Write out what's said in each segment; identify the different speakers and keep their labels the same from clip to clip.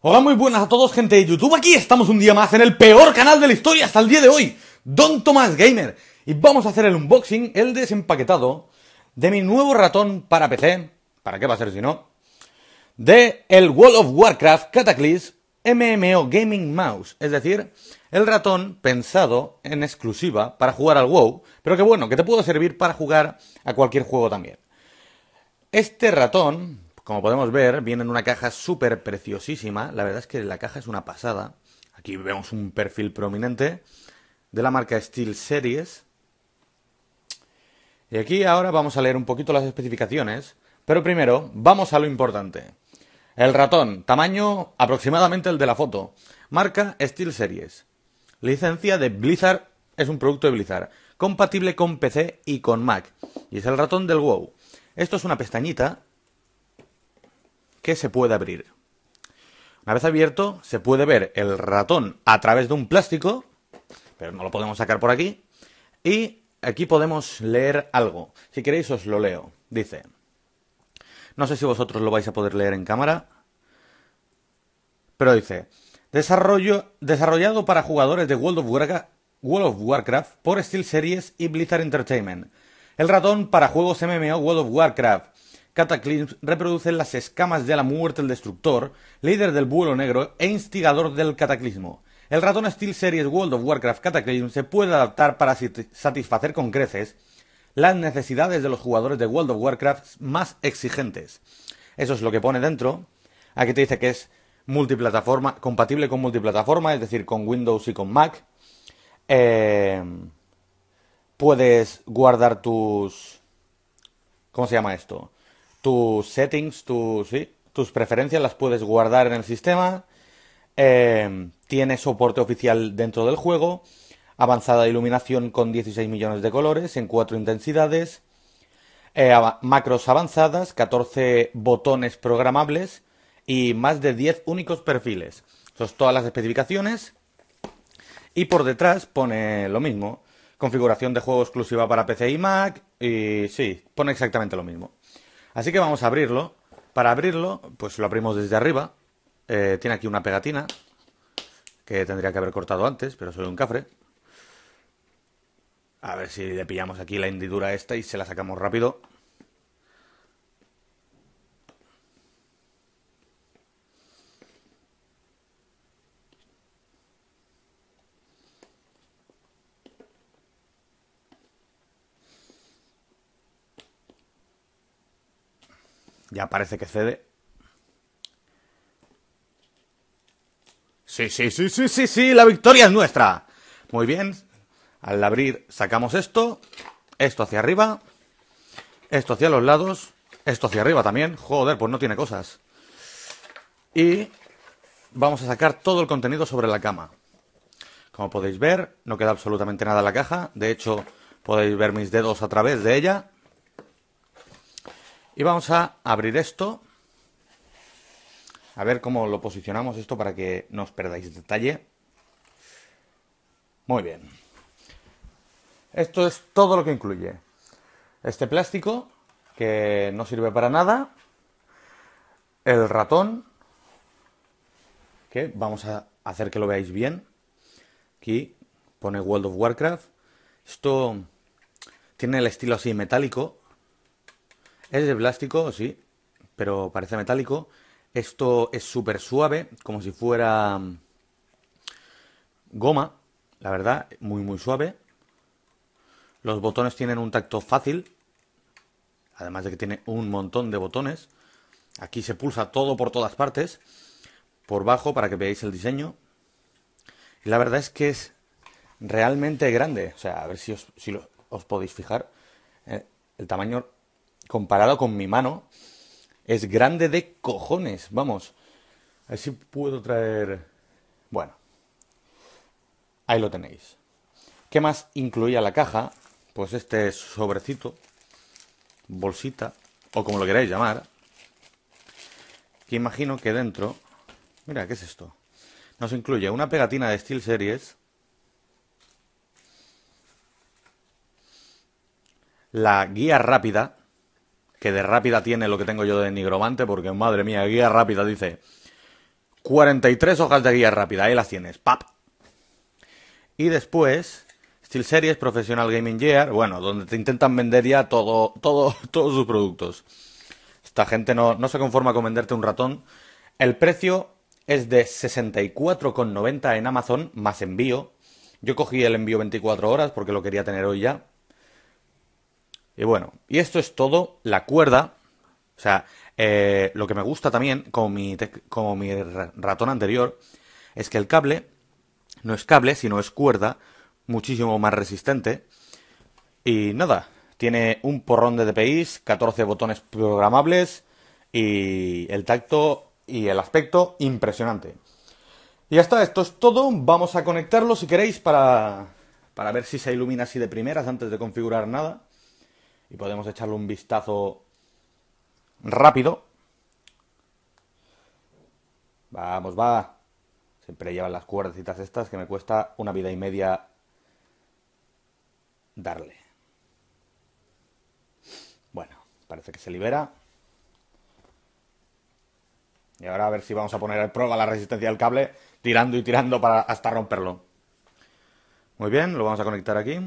Speaker 1: Hola, muy buenas a todos, gente de YouTube. Aquí estamos un día más en el peor canal de la historia hasta el día de hoy, Don Tomás Gamer. Y vamos a hacer el unboxing, el desempaquetado, de mi nuevo ratón para PC. ¿Para qué va a ser si no? De el World of Warcraft Cataclysm MMO Gaming Mouse, es decir, el ratón pensado en exclusiva para jugar al WoW, pero que bueno, que te puede servir para jugar a cualquier juego también. Este ratón, como podemos ver, viene en una caja súper preciosísima, la verdad es que la caja es una pasada. Aquí vemos un perfil prominente de la marca Steel Series. Y aquí ahora vamos a leer un poquito las especificaciones, pero primero vamos a lo importante. El ratón, tamaño aproximadamente el de la foto. Marca Steel Series. Licencia de Blizzard, es un producto de Blizzard. Compatible con PC y con Mac. Y es el ratón del WoW. Esto es una pestañita que se puede abrir. Una vez abierto, se puede ver el ratón a través de un plástico, pero no lo podemos sacar por aquí. Y aquí podemos leer algo. Si queréis, os lo leo. Dice. No sé si vosotros lo vais a poder leer en cámara. Pero dice, desarrollo, desarrollado para jugadores de World of, Warcraft, World of Warcraft por y Blizzard Entertainment. El ratón para juegos MMO World of Warcraft. Cataclysm reproduce las escamas de la muerte el destructor, líder del vuelo negro e instigador del cataclismo. El ratón Steel Series World of Warcraft Cataclysm se puede adaptar para satisfacer con creces las necesidades de los jugadores de World of Warcraft más exigentes. Eso es lo que pone dentro. Aquí te dice que es multiplataforma, compatible con multiplataforma, es decir, con Windows y con Mac. Eh, puedes guardar tus. ¿Cómo se llama esto? Tus settings, tus, ¿sí? tus preferencias las puedes guardar en el sistema. Eh, tiene soporte oficial dentro del juego avanzada iluminación con 16 millones de colores en cuatro intensidades, eh, macros avanzadas, 14 botones programables y más de 10 únicos perfiles. Son todas las especificaciones. Y por detrás pone lo mismo. Configuración de juego exclusiva para PC y Mac. Y sí, pone exactamente lo mismo. Así que vamos a abrirlo. Para abrirlo, pues lo abrimos desde arriba. Eh, tiene aquí una pegatina que tendría que haber cortado antes, pero soy un cafre. A ver si le pillamos aquí la hendidura esta y se la sacamos rápido. Ya parece que cede. Sí, sí, sí, sí, sí, sí, la victoria es nuestra. Muy bien, al abrir sacamos esto, esto hacia arriba, esto hacia los lados, esto hacia arriba también. Joder, pues no tiene cosas. Y vamos a sacar todo el contenido sobre la cama. Como podéis ver, no queda absolutamente nada en la caja. De hecho, podéis ver mis dedos a través de ella. Y vamos a abrir esto. A ver cómo lo posicionamos esto para que no os perdáis detalle. Muy bien. Esto es todo lo que incluye. Este plástico, que no sirve para nada. El ratón, que vamos a hacer que lo veáis bien. Aquí pone World of Warcraft. Esto tiene el estilo así metálico. Es de plástico, sí, pero parece metálico. Esto es súper suave, como si fuera mm, goma, la verdad, muy muy suave. Los botones tienen un tacto fácil, además de que tiene un montón de botones. Aquí se pulsa todo por todas partes, por bajo para que veáis el diseño. Y la verdad es que es realmente grande. O sea, a ver si os, podéis fijar. Eh, el tamaño comparado con mi mano es grande de cojones. Vamos. A ver si puedo traer... Bueno. Ahí lo tenéis. ¿Qué más incluía la caja? pues este sobrecito, bolsita, o como lo queráis llamar, que imagino que dentro, mira, ¿qué es esto? Nos incluye una pegatina de Steel Series, la guía rápida, que de rápida tiene lo que tengo yo de nigromante, porque madre mía, guía rápida dice 43 hojas de guía rápida, ahí las tienes, pap. Y después SteelSeries, Professional Gaming Gear, bueno, donde te intentan vender ya todo, todo, todos sus productos. Esta gente no, no se conforma con venderte un ratón. El precio es de 64,90 en Amazon más envío. Yo cogí el envío 24 horas porque lo quería tener hoy ya. Y bueno, y esto es todo. La cuerda, o sea, eh, lo que me gusta también, con mi, como mi ratón anterior, es que el cable no es cable, sino es cuerda muchísimo más resistente. Y nada, tiene un porrón de DPIs, 14 botones programables y el tacto y el aspecto impresionante. Y ya está, esto es todo. Vamos a conectarlo si queréis para, ver si se ilumina así de primeras antes de configurar nada. Y podemos echarle un vistazo rápido. Vamos, va. Siempre llevan las cuerdecitas estas que me cuesta una vida y media darle. Bueno, parece que se libera. Y ahora a ver si vamos a poner a prueba la resistencia del cable tirando y tirando para hasta romperlo. Muy bien, lo vamos a conectar aquí.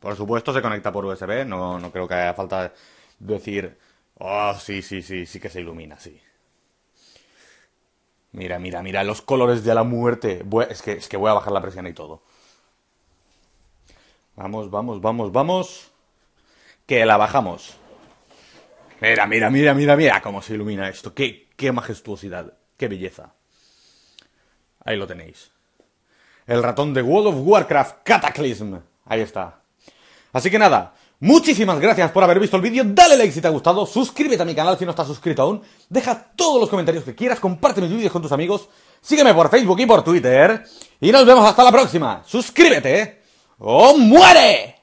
Speaker 1: Por supuesto se conecta por USB, no, no creo que haya falta decir, oh, sí, sí, sí, sí que se ilumina, sí. Mira, mira, mira, los colores de la muerte. Es que, es que voy a bajar la presión y todo. Vamos, vamos, vamos, vamos. Que la bajamos. Mira, mira, mira, mira, mira cómo se ilumina esto. Qué, qué majestuosidad. Qué belleza. Ahí lo tenéis. El ratón de World of Warcraft Cataclysm. Ahí está. Así que nada, Muchísimas gracias por haber visto el vídeo, dale like si te ha gustado, suscríbete a mi canal si no estás suscrito aún, deja todos los comentarios que quieras, comparte mis vídeos con tus amigos, sígueme por Facebook y por Twitter, y nos vemos hasta la próxima. ¡Suscríbete! ¡Oh, muere!